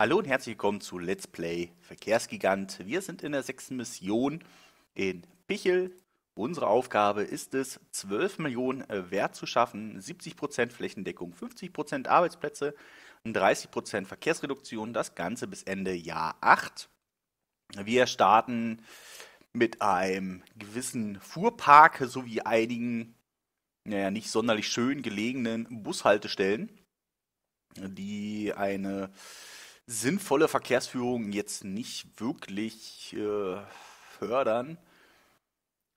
Hallo und herzlich willkommen zu Let's Play Verkehrsgigant. Wir sind in der sechsten Mission in Pichel. Unsere Aufgabe ist es, 12 Millionen äh, Wert zu schaffen, 70% Flächendeckung, 50% Arbeitsplätze, 30% Verkehrsreduktion, das Ganze bis Ende Jahr 8. Wir starten mit einem gewissen Fuhrpark sowie einigen, naja, nicht sonderlich schön gelegenen Bushaltestellen, die eine sinnvolle Verkehrsführung jetzt nicht wirklich äh, fördern.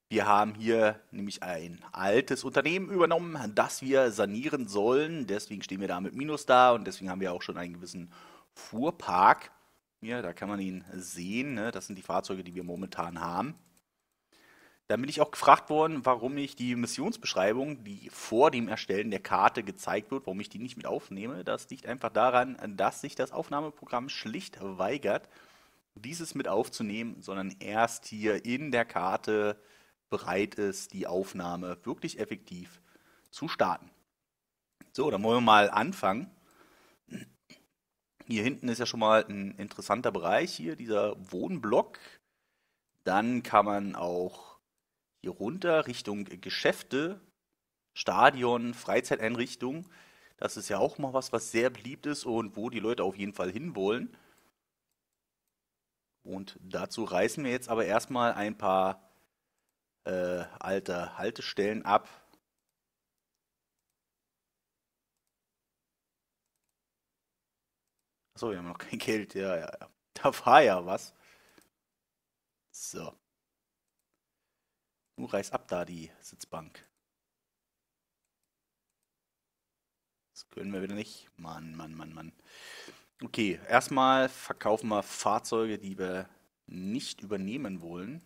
Wir haben hier nämlich ein altes Unternehmen übernommen, das wir sanieren sollen. Deswegen stehen wir da mit Minus da und deswegen haben wir auch schon einen gewissen Fuhrpark. Ja, da kann man ihn sehen. Ne? Das sind die Fahrzeuge, die wir momentan haben. Dann bin ich auch gefragt worden, warum ich die Missionsbeschreibung, die vor dem Erstellen der Karte gezeigt wird, warum ich die nicht mit aufnehme. Das liegt einfach daran, dass sich das Aufnahmeprogramm schlicht weigert, dieses mit aufzunehmen, sondern erst hier in der Karte bereit ist, die Aufnahme wirklich effektiv zu starten. So, dann wollen wir mal anfangen. Hier hinten ist ja schon mal ein interessanter Bereich, hier dieser Wohnblock. Dann kann man auch hier runter Richtung Geschäfte, Stadion, Freizeiteinrichtung. Das ist ja auch mal was, was sehr beliebt ist und wo die Leute auf jeden Fall hinwollen. Und dazu reißen wir jetzt aber erstmal ein paar äh, alte Haltestellen ab. Achso, wir haben noch kein Geld. Ja, ja, ja. Da war ja was. So. Nun reiß ab da die Sitzbank. Das können wir wieder nicht. Mann, Mann, Mann, Mann. Okay, erstmal verkaufen wir Fahrzeuge, die wir nicht übernehmen wollen.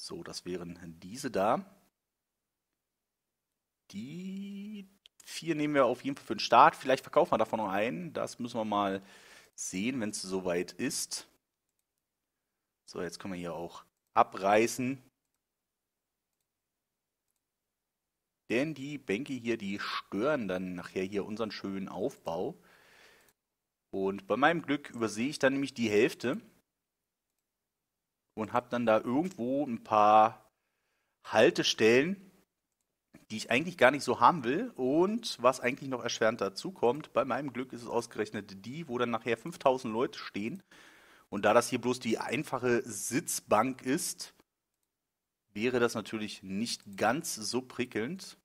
So, das wären diese da. Die vier nehmen wir auf jeden Fall für den Start. Vielleicht verkaufen wir davon noch einen. Das müssen wir mal sehen, wenn es soweit ist. So, jetzt können wir hier auch abreißen. Denn die Bänke hier, die stören dann nachher hier unseren schönen Aufbau. Und bei meinem Glück übersehe ich dann nämlich die Hälfte und habe dann da irgendwo ein paar Haltestellen, die ich eigentlich gar nicht so haben will. Und was eigentlich noch erschwerend dazu kommt, bei meinem Glück ist es ausgerechnet die, wo dann nachher 5000 Leute stehen. Und da das hier bloß die einfache Sitzbank ist, wäre das natürlich nicht ganz so prickelnd,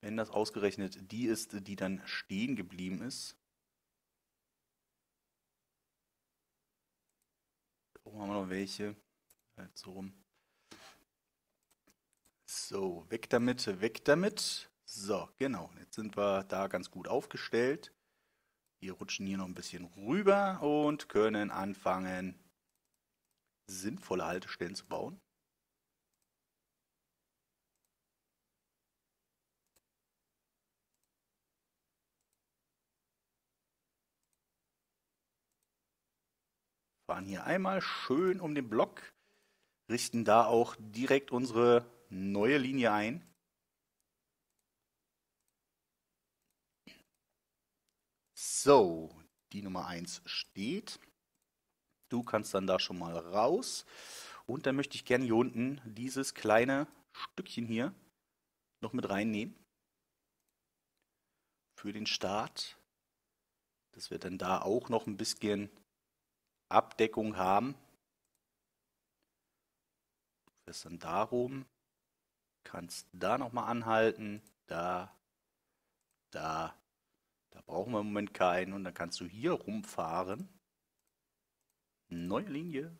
wenn das ausgerechnet die ist, die dann stehen geblieben ist. Da oben haben wir noch welche. so also, rum. So, weg damit, weg damit. So, genau. Jetzt sind wir da ganz gut aufgestellt. Wir rutschen hier noch ein bisschen rüber und können anfangen sinnvolle Haltestellen zu bauen? Fahren hier einmal schön um den Block, richten da auch direkt unsere neue Linie ein. So, die Nummer 1 steht. Du kannst dann da schon mal raus. Und dann möchte ich gerne hier unten dieses kleine Stückchen hier noch mit reinnehmen. Für den Start. Dass wir dann da auch noch ein bisschen Abdeckung haben. Du fährst dann darum. Kannst da nochmal anhalten. Da, da, da brauchen wir im Moment keinen. Und dann kannst du hier rumfahren. Neue Linie.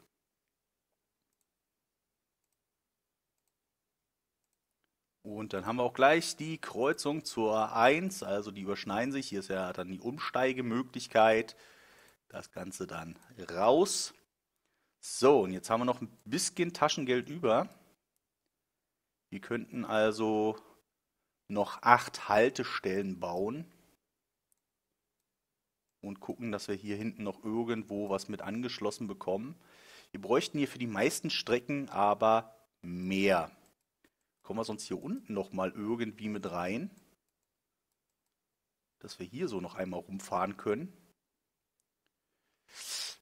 Und dann haben wir auch gleich die Kreuzung zur 1, also die überschneiden sich. Hier ist ja dann die Umsteigemöglichkeit. Das Ganze dann raus. So, und jetzt haben wir noch ein bisschen Taschengeld über. Wir könnten also noch acht Haltestellen bauen und gucken, dass wir hier hinten noch irgendwo was mit angeschlossen bekommen. Wir bräuchten hier für die meisten Strecken aber mehr. Kommen wir sonst hier unten nochmal irgendwie mit rein, dass wir hier so noch einmal rumfahren können.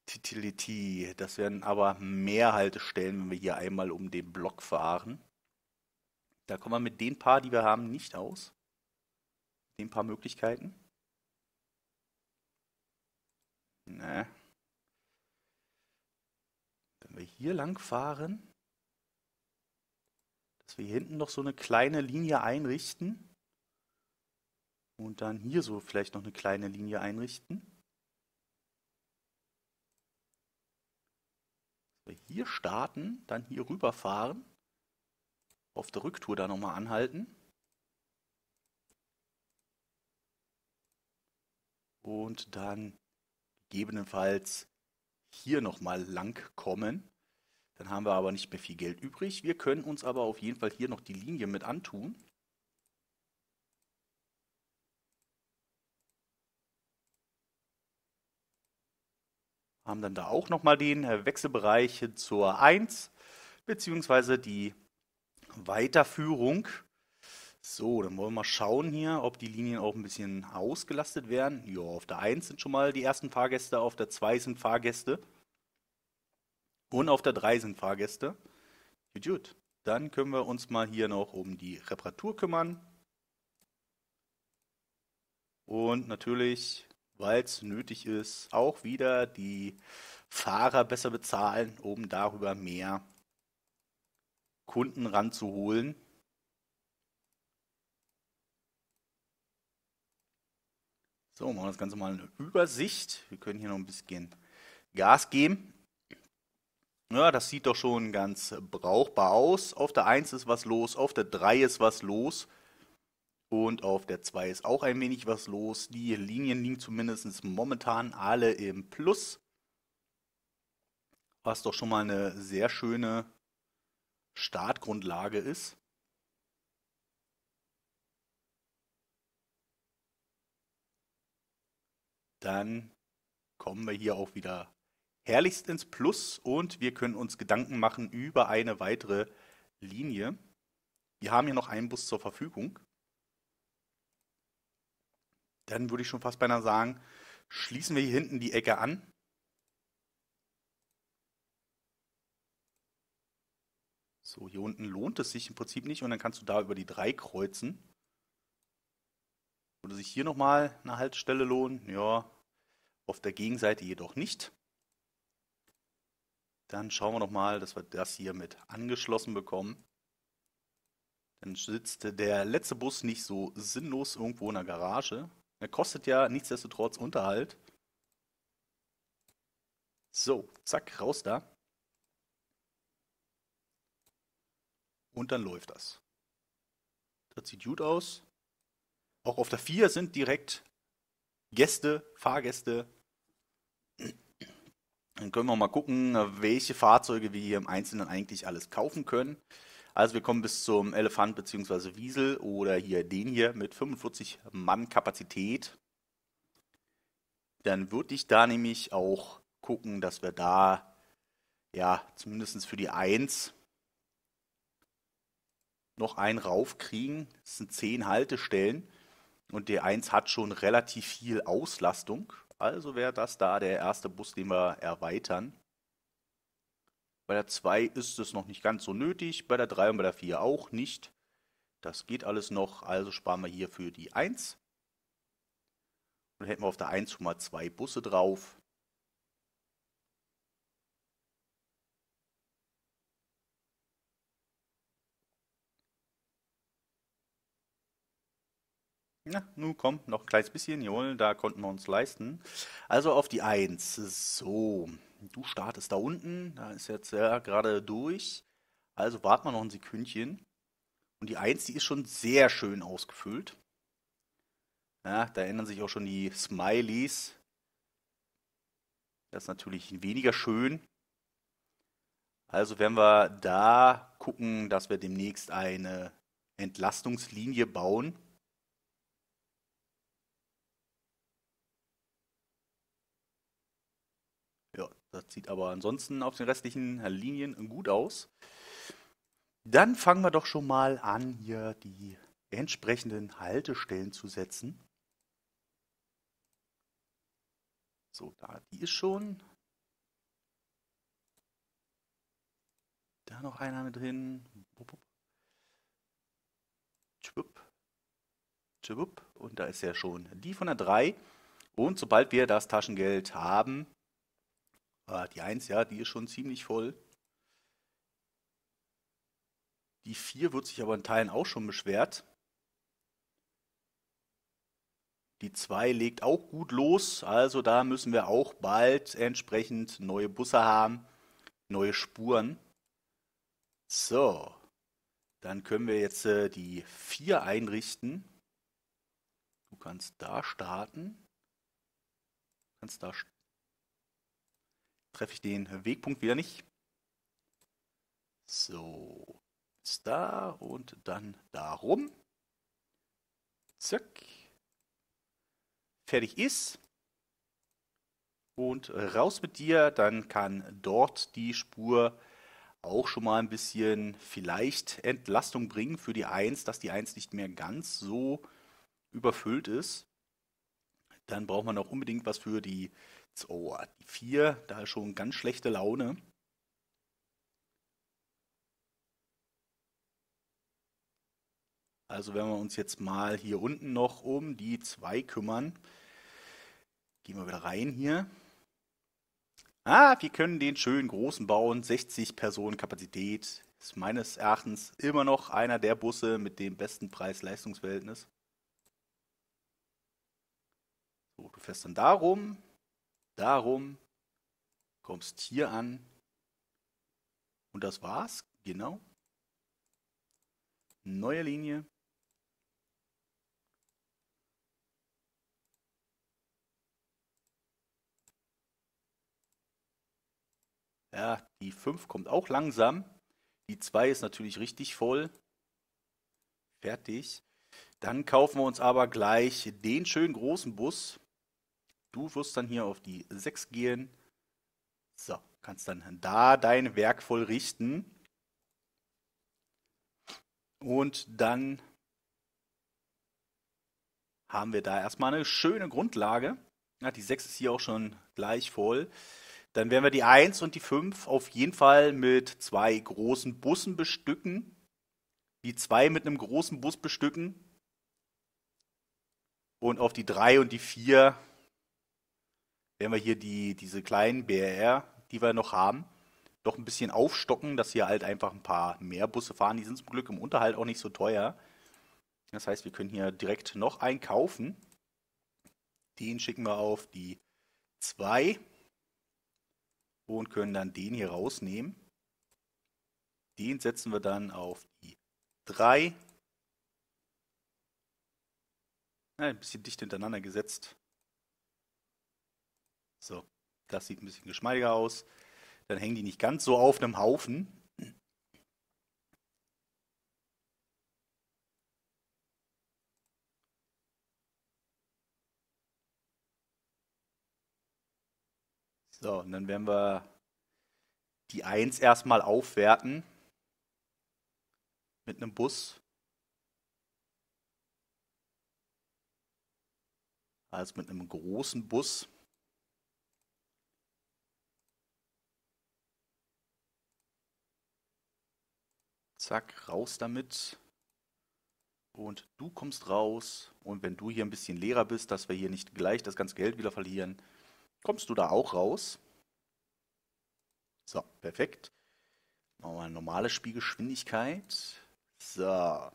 Titility, das wären aber mehr Haltestellen, wenn wir hier einmal um den Block fahren. Da kommen wir mit den paar, die wir haben, nicht aus. Den paar Möglichkeiten. Ne. Wenn wir hier lang fahren, dass wir hier hinten noch so eine kleine Linie einrichten und dann hier so vielleicht noch eine kleine Linie einrichten. Dass wir hier starten, dann hier rüberfahren, auf der Rücktour da nochmal anhalten. Und dann gegebenenfalls hier nochmal lang kommen. Dann haben wir aber nicht mehr viel Geld übrig. Wir können uns aber auf jeden Fall hier noch die Linie mit antun. Haben dann da auch nochmal den äh, Wechselbereich zur 1, beziehungsweise die Weiterführung so, dann wollen wir mal schauen hier, ob die Linien auch ein bisschen ausgelastet werden. Ja, auf der 1 sind schon mal die ersten Fahrgäste, auf der 2 sind Fahrgäste. Und auf der 3 sind Fahrgäste. Gut, gut. Dann können wir uns mal hier noch um die Reparatur kümmern. Und natürlich, weil es nötig ist, auch wieder die Fahrer besser bezahlen, um darüber mehr Kunden ranzuholen. So, machen wir das Ganze mal eine Übersicht. Wir können hier noch ein bisschen Gas geben. Ja, das sieht doch schon ganz brauchbar aus. Auf der 1 ist was los, auf der 3 ist was los. Und auf der 2 ist auch ein wenig was los. Die Linien liegen zumindest momentan alle im Plus. Was doch schon mal eine sehr schöne Startgrundlage ist. dann kommen wir hier auch wieder herrlichst ins Plus und wir können uns Gedanken machen über eine weitere Linie. Wir haben hier noch einen Bus zur Verfügung. Dann würde ich schon fast beinahe sagen, schließen wir hier hinten die Ecke an. So, hier unten lohnt es sich im Prinzip nicht und dann kannst du da über die 3 kreuzen. Würde sich hier nochmal eine Haltestelle lohnen? Ja, auf der Gegenseite jedoch nicht. Dann schauen wir nochmal, dass wir das hier mit angeschlossen bekommen. Dann sitzt der letzte Bus nicht so sinnlos irgendwo in der Garage. Er kostet ja nichtsdestotrotz Unterhalt. So, zack, raus da. Und dann läuft das. Das sieht gut aus. Auch auf der 4 sind direkt Gäste, Fahrgäste. Dann können wir mal gucken, welche Fahrzeuge wir hier im Einzelnen eigentlich alles kaufen können. Also wir kommen bis zum Elefant bzw. Wiesel oder hier den hier mit 45 Mann Kapazität. Dann würde ich da nämlich auch gucken, dass wir da ja zumindest für die 1 noch einen raufkriegen. Das sind 10 Haltestellen. Und D1 hat schon relativ viel Auslastung. Also wäre das da der erste Bus, den wir erweitern. Bei der 2 ist es noch nicht ganz so nötig, bei der 3 und bei der 4 auch nicht. Das geht alles noch, also sparen wir hier für die 1. Und hätten wir auf der 1 schon mal zwei Busse drauf. Na, nun komm, noch ein kleines bisschen, jawohl, da konnten wir uns leisten. Also auf die 1. So, du startest da unten, da ist jetzt ja gerade durch. Also warten wir noch ein Sekündchen. Und die 1, die ist schon sehr schön ausgefüllt. Ja, da ändern sich auch schon die Smileys. Das ist natürlich weniger schön. Also werden wir da gucken, dass wir demnächst eine Entlastungslinie bauen Das sieht aber ansonsten auf den restlichen Linien gut aus. Dann fangen wir doch schon mal an, hier die entsprechenden Haltestellen zu setzen. So, da, die ist schon. Da noch einer mit drin. Und da ist ja schon die von der 3. Und sobald wir das Taschengeld haben, Ah, die 1, ja, die ist schon ziemlich voll. Die 4 wird sich aber in Teilen auch schon beschwert. Die 2 legt auch gut los, also da müssen wir auch bald entsprechend neue Busse haben, neue Spuren. So, dann können wir jetzt äh, die 4 einrichten. Du kannst da starten. Du kannst da starten treffe ich den Wegpunkt wieder nicht. So, ist da und dann darum. Zack. Fertig ist. Und raus mit dir, dann kann dort die Spur auch schon mal ein bisschen vielleicht Entlastung bringen für die 1, dass die 1 nicht mehr ganz so überfüllt ist. Dann braucht man auch unbedingt was für die so, oh, die 4, da ist schon ganz schlechte Laune. Also wenn wir uns jetzt mal hier unten noch um die 2 kümmern, gehen wir wieder rein hier. Ah, wir können den schönen großen bauen, 60 Personen Kapazität. Ist meines Erachtens immer noch einer der Busse mit dem besten Preis-Leistungsverhältnis. So, du fährst dann darum darum, kommst hier an und das war's, genau. Neue Linie. Ja, die 5 kommt auch langsam. Die 2 ist natürlich richtig voll. Fertig. Dann kaufen wir uns aber gleich den schönen großen Bus. Du wirst dann hier auf die 6 gehen. So, kannst dann da dein Werk vollrichten. Und dann haben wir da erstmal eine schöne Grundlage. Ja, die 6 ist hier auch schon gleich voll. Dann werden wir die 1 und die 5 auf jeden Fall mit zwei großen Bussen bestücken. Die 2 mit einem großen Bus bestücken. Und auf die 3 und die 4 werden wir hier die, diese kleinen BRR, die wir noch haben, doch ein bisschen aufstocken, dass hier halt einfach ein paar mehr Busse fahren. Die sind zum Glück im Unterhalt auch nicht so teuer. Das heißt, wir können hier direkt noch einen kaufen. Den schicken wir auf die 2 und können dann den hier rausnehmen. Den setzen wir dann auf die 3. ein bisschen dicht hintereinander gesetzt. So, das sieht ein bisschen geschmeidiger aus. Dann hängen die nicht ganz so auf einem Haufen. So, und dann werden wir die 1 erstmal aufwerten mit einem Bus. Also mit einem großen Bus. Zack, raus damit. Und du kommst raus. Und wenn du hier ein bisschen leerer bist, dass wir hier nicht gleich das ganze Geld wieder verlieren, kommst du da auch raus. So, perfekt. Machen wir eine normale Spielgeschwindigkeit. So.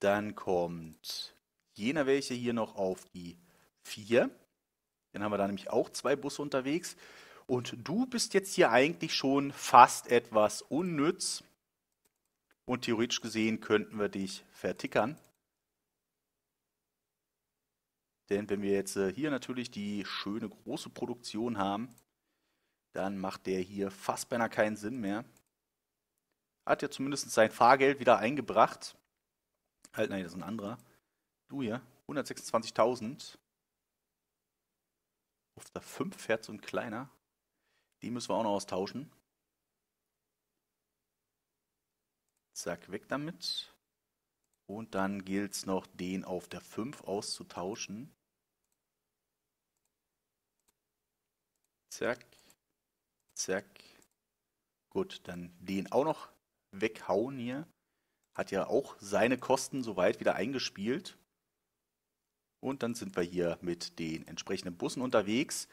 Dann kommt jener welche hier noch auf die 4. Dann haben wir da nämlich auch zwei Busse unterwegs. Und du bist jetzt hier eigentlich schon fast etwas unnütz. Und theoretisch gesehen könnten wir dich vertickern. Denn wenn wir jetzt äh, hier natürlich die schöne große Produktion haben, dann macht der hier fast beinahe keinen Sinn mehr. Hat ja zumindest sein Fahrgeld wieder eingebracht. Halt, nein, das ist ein anderer. Du hier, 126.000. Auf der 5 fährt so ein kleiner. Die müssen wir auch noch austauschen. Zack, weg damit. Und dann gilt es noch, den auf der 5 auszutauschen. Zack, zack. Gut, dann den auch noch weghauen hier. Hat ja auch seine Kosten soweit wieder eingespielt. Und dann sind wir hier mit den entsprechenden Bussen unterwegs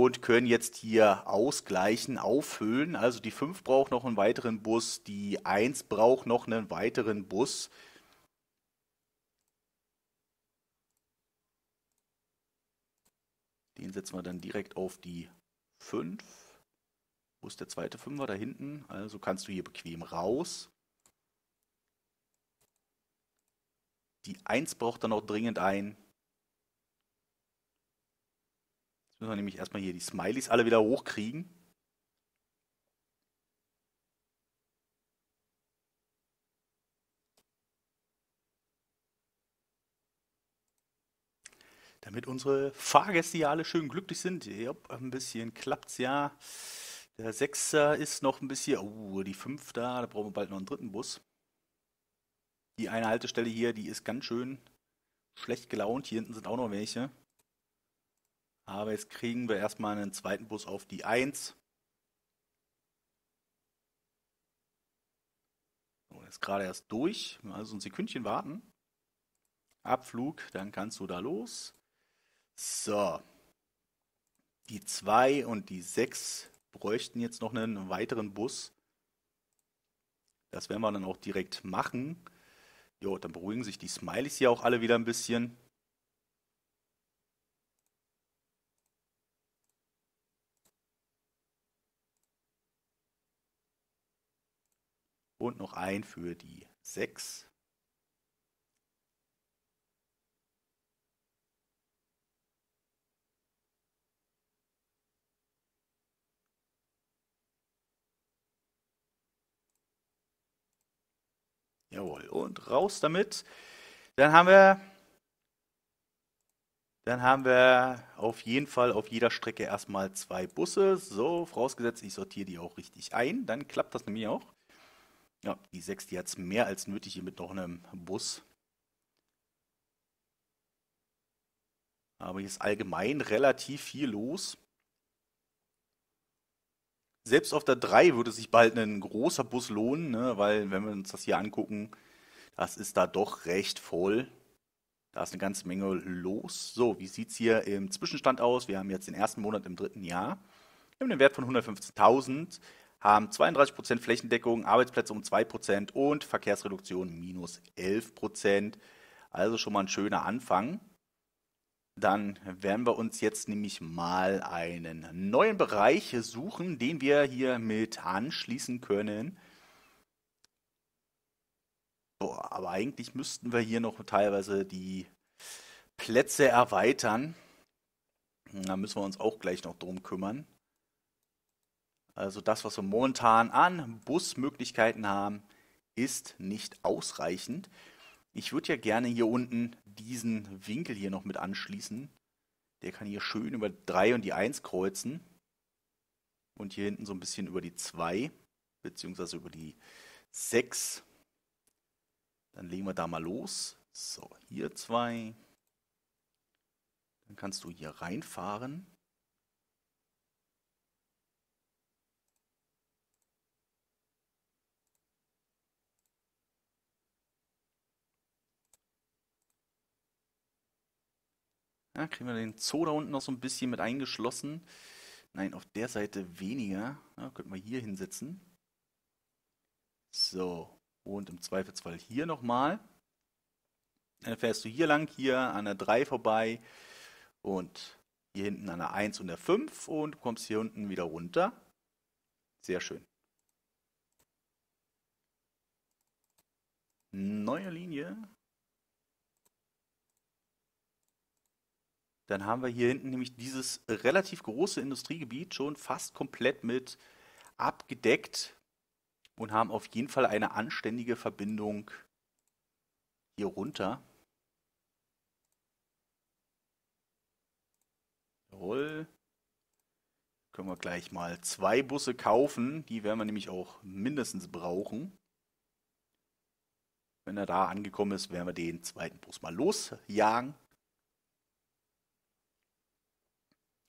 und können jetzt hier ausgleichen, auffüllen. Also die 5 braucht noch einen weiteren Bus, die 1 braucht noch einen weiteren Bus. Den setzen wir dann direkt auf die 5. Wo ist der zweite Fünfer da hinten? Also kannst du hier bequem raus. Die 1 braucht dann auch dringend einen. Müssen wir nämlich erstmal hier die Smileys alle wieder hochkriegen. damit unsere Fahrgäste ja alle schön glücklich sind. Ja, ein bisschen klappt es ja. Der Sechser ist noch ein bisschen. Oh, die Fünf da, da brauchen wir bald noch einen dritten Bus. Die eine Haltestelle hier, die ist ganz schön schlecht gelaunt. Hier hinten sind auch noch welche. Aber jetzt kriegen wir erstmal einen zweiten Bus auf die 1. So, ist gerade erst durch. Also ein Sekündchen warten. Abflug, dann kannst du da los. So. Die 2 und die 6 bräuchten jetzt noch einen weiteren Bus. Das werden wir dann auch direkt machen. Jo, dann beruhigen sich die Smileys hier auch alle wieder ein bisschen. und noch ein für die 6. Jawohl, und raus damit. Dann haben wir dann haben wir auf jeden Fall auf jeder Strecke erstmal zwei Busse. So, vorausgesetzt, ich sortiere die auch richtig ein. Dann klappt das nämlich auch. Ja, die 6, die hat es mehr als nötig hier mit noch einem Bus. Aber hier ist allgemein relativ viel los. Selbst auf der 3 würde sich bald ein großer Bus lohnen, ne? weil wenn wir uns das hier angucken, das ist da doch recht voll. Da ist eine ganze Menge los. So, wie sieht es hier im Zwischenstand aus? Wir haben jetzt den ersten Monat im dritten Jahr. Wir haben den Wert von 115.000 haben 32% Flächendeckung, Arbeitsplätze um 2% und Verkehrsreduktion minus 11%. Also schon mal ein schöner Anfang. Dann werden wir uns jetzt nämlich mal einen neuen Bereich suchen, den wir hier mit anschließen können. Boah, aber eigentlich müssten wir hier noch teilweise die Plätze erweitern. Da müssen wir uns auch gleich noch drum kümmern. Also das, was wir momentan an Busmöglichkeiten haben, ist nicht ausreichend. Ich würde ja gerne hier unten diesen Winkel hier noch mit anschließen. Der kann hier schön über 3 und die 1 kreuzen. Und hier hinten so ein bisschen über die 2, beziehungsweise über die 6. Dann legen wir da mal los. So, hier 2. Dann kannst du hier reinfahren. Ja, kriegen wir den Zoo da unten noch so ein bisschen mit eingeschlossen. Nein, auf der Seite weniger. Ja, könnten wir hier hinsetzen. So, und im Zweifelsfall hier nochmal. Dann fährst du hier lang, hier an der 3 vorbei und hier hinten an der 1 und der 5 und kommst hier unten wieder runter. Sehr schön. Neue Linie. dann haben wir hier hinten nämlich dieses äh, relativ große Industriegebiet schon fast komplett mit abgedeckt und haben auf jeden Fall eine anständige Verbindung hier runter. Jawohl. Können wir gleich mal zwei Busse kaufen. Die werden wir nämlich auch mindestens brauchen. Wenn er da angekommen ist, werden wir den zweiten Bus mal losjagen.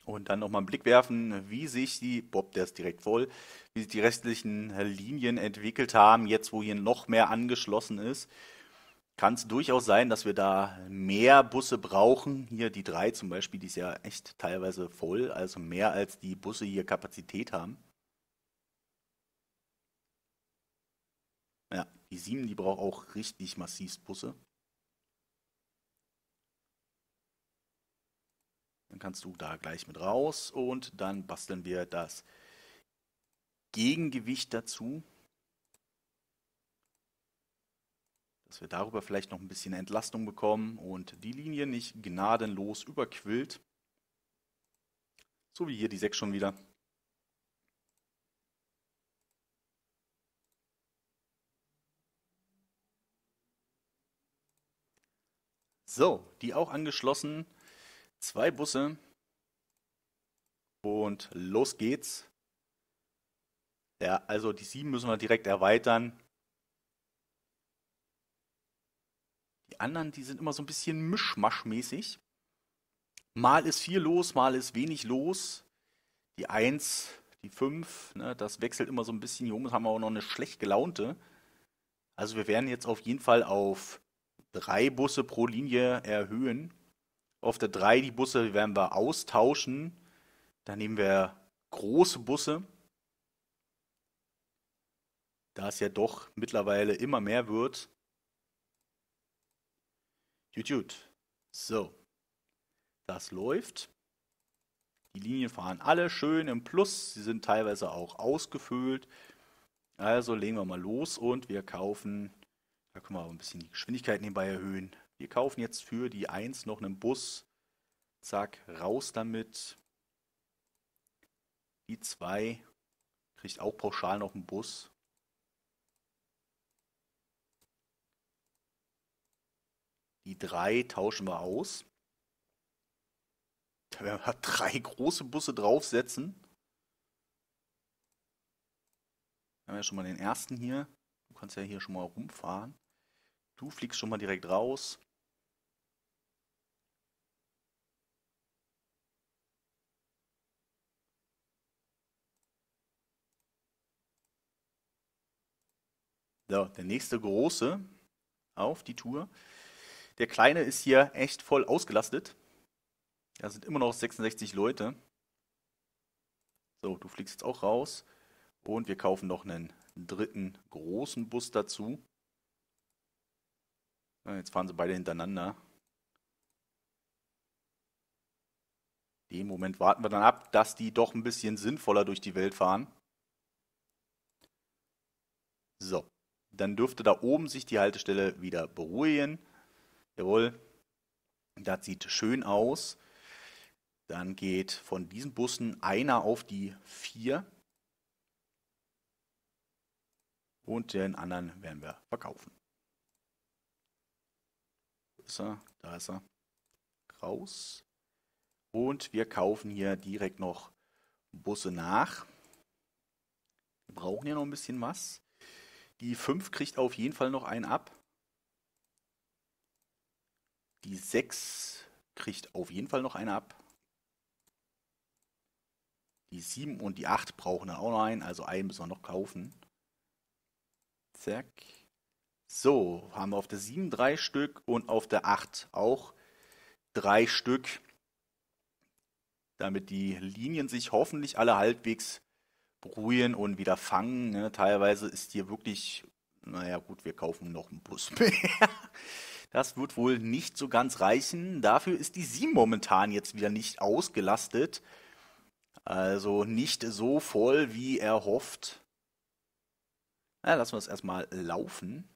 und dann nochmal einen Blick werfen, wie sich die, Bob, der ist direkt voll, wie sich die restlichen Linien entwickelt haben, jetzt wo hier noch mehr angeschlossen ist. Kann es durchaus sein, dass wir da mehr Busse brauchen. Hier die drei zum Beispiel, die ist ja echt teilweise voll, also mehr als die Busse hier Kapazität haben. Ja, die sieben, die braucht auch richtig massiv Busse. Dann kannst du da gleich mit raus und dann basteln wir das Gegengewicht dazu. Dass wir darüber vielleicht noch ein bisschen Entlastung bekommen und die Linie nicht gnadenlos überquillt. So wie hier die 6 schon wieder. So, die auch angeschlossen zwei Busse und los geht's. Ja, also die sieben müssen wir direkt erweitern. Die anderen, die sind immer so ein bisschen mischmaschmäßig. Mal ist viel los, mal ist wenig los. Die eins, die fünf, ne, das wechselt immer so ein bisschen hier um. haben wir auch noch eine schlecht gelaunte. Also wir werden jetzt auf jeden Fall auf drei Busse pro Linie erhöhen. Auf der 3 die Busse werden wir austauschen. Da nehmen wir große Busse. Da es ja doch mittlerweile immer mehr wird. Gut, gut. So. Das läuft. Die Linien fahren alle schön im Plus. Sie sind teilweise auch ausgefüllt. Also legen wir mal los und wir kaufen. Da können wir auch ein bisschen die Geschwindigkeit nebenbei erhöhen. Wir kaufen jetzt für die 1 noch einen Bus. Zack, raus damit. Die 2 kriegt auch pauschal noch einen Bus. Die 3 tauschen wir aus. Da werden wir drei große Busse draufsetzen. Wir haben ja schon mal den ersten hier. Du kannst ja hier schon mal rumfahren. Du fliegst schon mal direkt raus. So, der nächste große auf die Tour. Der kleine ist hier echt voll ausgelastet. Da sind immer noch 66 Leute. So, du fliegst jetzt auch raus. Und wir kaufen noch einen dritten großen Bus dazu. Jetzt fahren sie beide hintereinander. Dem Moment warten wir dann ab, dass die doch ein bisschen sinnvoller durch die Welt fahren. So. Dann dürfte da oben sich die Haltestelle wieder beruhigen. Jawohl, das sieht schön aus. Dann geht von diesen Bussen einer auf die 4. Und den anderen werden wir verkaufen. Ist er? Da ist er. Raus. Und wir kaufen hier direkt noch Busse nach. Wir brauchen ja noch ein bisschen was. Die 5 kriegt auf jeden Fall noch einen ab. Die 6 kriegt auf jeden Fall noch einen ab. Die 7 und die 8 brauchen dann auch noch einen, also einen müssen wir noch kaufen. Zack. So, haben wir auf der 7 drei Stück und auf der 8 auch drei Stück. Damit die Linien sich hoffentlich alle halbwegs ruhen und wieder fangen. Ne? Teilweise ist hier wirklich, naja gut, wir kaufen noch einen Bus mehr. Das wird wohl nicht so ganz reichen. Dafür ist die 7 momentan jetzt wieder nicht ausgelastet. Also nicht so voll, wie erhofft. Na, lassen wir es erstmal laufen.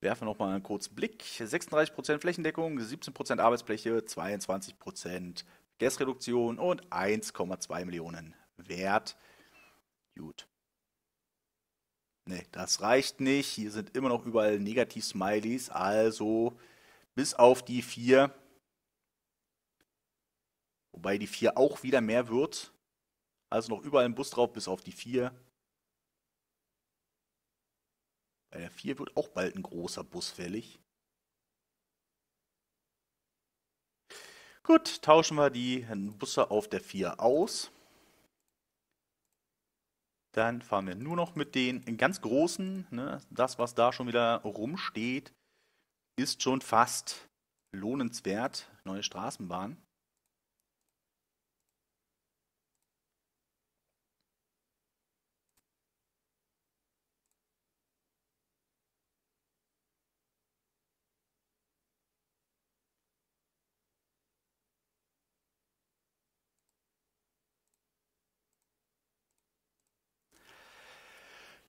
Werfen nochmal einen kurzen Blick. 36% Flächendeckung, 17% Arbeitsfläche, 22% Gasreduktion und 1,2 Millionen Wert. Gut. Ne, das reicht nicht. Hier sind immer noch überall Negativ-Smileys. Also bis auf die 4. Wobei die 4 auch wieder mehr wird. Also noch überall ein Bus drauf, bis auf die 4. Bei der 4 wird auch bald ein großer Bus fällig. Gut, tauschen wir die Busse auf der 4 aus. Dann fahren wir nur noch mit den ganz großen. Ne? Das, was da schon wieder rumsteht, ist schon fast lohnenswert. Neue Straßenbahn.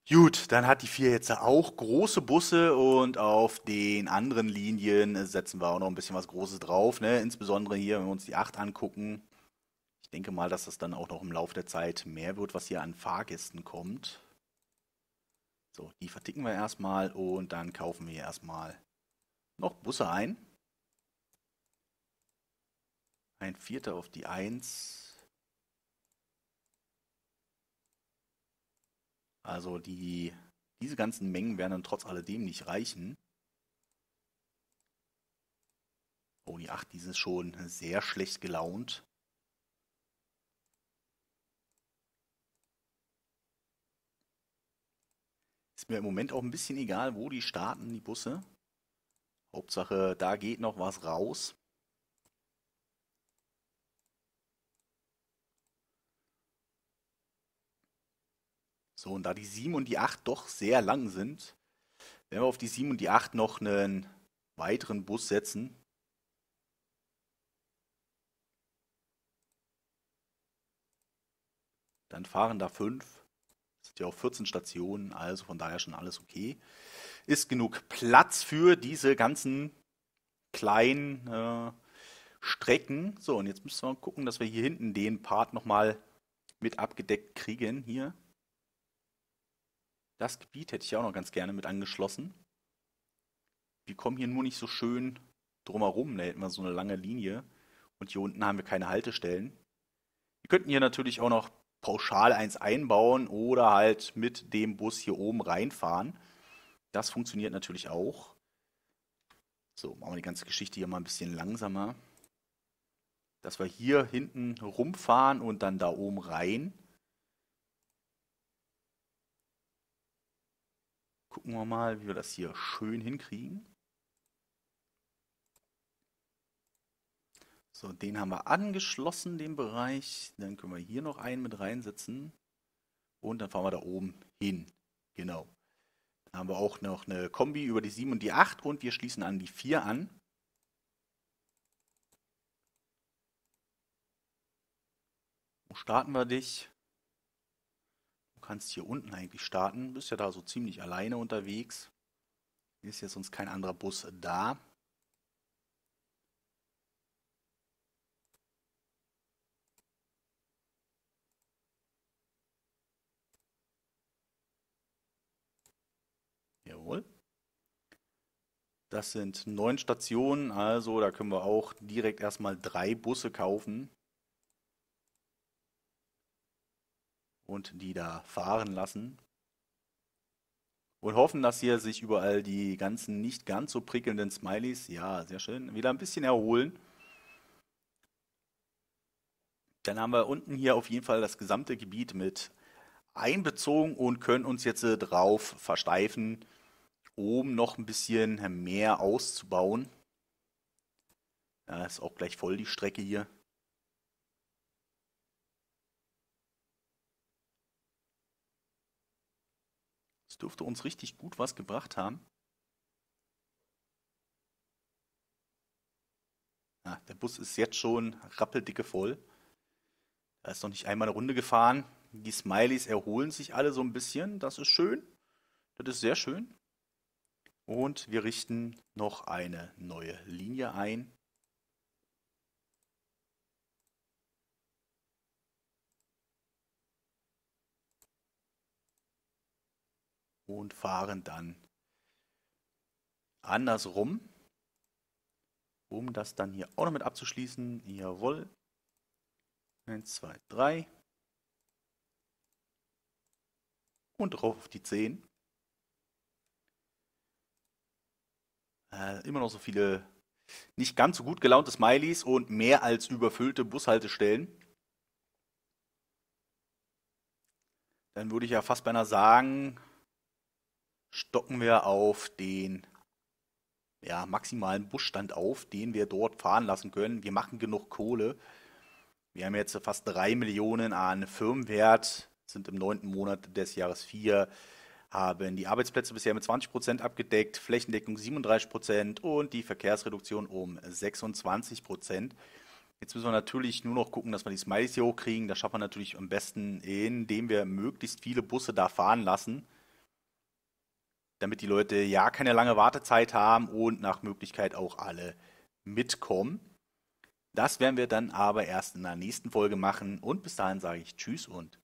Gut, dann hat die vier jetzt auch große Busse und auf den anderen Linien setzen wir auch noch ein bisschen was Großes drauf. Ne? Insbesondere hier, wenn wir uns die 8 angucken. Ich denke mal, dass das dann auch noch im Laufe der Zeit mehr wird, was hier an Fahrgästen kommt. So, die verticken wir erstmal und dann kaufen wir erstmal noch Busse ein. Ein Vierter auf die 1. Also die, diese ganzen Mengen werden dann trotz alledem nicht reichen. Oh, die 8, die sind schon sehr schlecht gelaunt. Ist mir im Moment auch ein bisschen egal, wo die starten, die Busse. Hauptsache, da geht noch was raus. So, und da die 7 und die 8 doch sehr lang sind, werden wir auf die 7 und die 8 noch einen weiteren Bus setzen. Dann fahren da 5 sind ja auch 14 Stationen, also von daher schon alles okay. Ist genug Platz für diese ganzen kleinen äh, Strecken. So, und jetzt müssen wir gucken, dass wir hier hinten den Part nochmal mit abgedeckt kriegen hier. Das Gebiet hätte ich auch noch ganz gerne mit angeschlossen. Wir kommen hier nur nicht so schön drumherum. Da hätten wir so eine lange Linie. Und hier unten haben wir keine Haltestellen. Wir könnten hier natürlich auch noch pauschal eins einbauen oder halt mit dem Bus hier oben reinfahren. Das funktioniert natürlich auch. So, machen wir die ganze Geschichte hier mal ein bisschen langsamer. Dass wir hier hinten rumfahren und dann da oben rein. Gucken wir mal, wie wir das hier schön hinkriegen. So, den haben wir angeschlossen, den Bereich. Dann können wir hier noch einen mit reinsetzen. Und dann fahren wir da oben hin. Genau. Dann haben wir auch noch eine Kombi über die 7 und die 8 und wir schließen an die 4 an. Wo starten wir dich? kannst hier unten eigentlich starten. Bist ja da so ziemlich alleine unterwegs. Ist jetzt sonst kein anderer Bus da. Jawohl. Das sind neun Stationen, also da können wir auch direkt erstmal drei Busse kaufen. und die da fahren lassen. Und hoffen, dass hier sich überall die ganzen nicht ganz so prickelnden Smileys, ja, sehr schön, wieder ein bisschen erholen. Dann haben wir unten hier auf jeden Fall das gesamte Gebiet mit einbezogen und können uns jetzt äh, drauf versteifen, oben noch ein bisschen mehr auszubauen. Da ist auch gleich voll die Strecke hier. Das dürfte uns richtig gut was gebracht haben. Ah, der Bus ist jetzt schon rappeldicke voll. Er ist noch nicht einmal eine Runde gefahren. Die Smileys erholen sich alle so ein bisschen. Das ist schön. Das ist sehr schön. Und wir richten noch eine neue Linie ein. und fahren dann andersrum, um das dann hier auch noch mit abzuschließen. Jawohl. 1, 2, 3. Und drauf auf die 10. Äh, immer noch so viele nicht ganz so gut gelaunte Smileys und mehr als überfüllte Bushaltestellen. Dann würde ich ja fast beinahe sagen, stocken wir auf den ja, maximalen Busstand auf, den wir dort fahren lassen können. Wir machen genug Kohle. Wir haben jetzt fast 3 Millionen an Firmenwert, sind im neunten Monat des Jahres 4, haben die Arbeitsplätze bisher mit 20% Prozent abgedeckt, Flächendeckung 37% Prozent und die Verkehrsreduktion um 26%. Prozent. Jetzt müssen wir natürlich nur noch gucken, dass wir die Smileys hier hochkriegen. Das schaffen wir natürlich am besten, indem wir möglichst viele Busse da fahren lassen damit die Leute ja keine lange Wartezeit haben und nach Möglichkeit auch alle mitkommen. Das werden wir dann aber erst in der nächsten Folge machen und bis dahin sage ich Tschüss und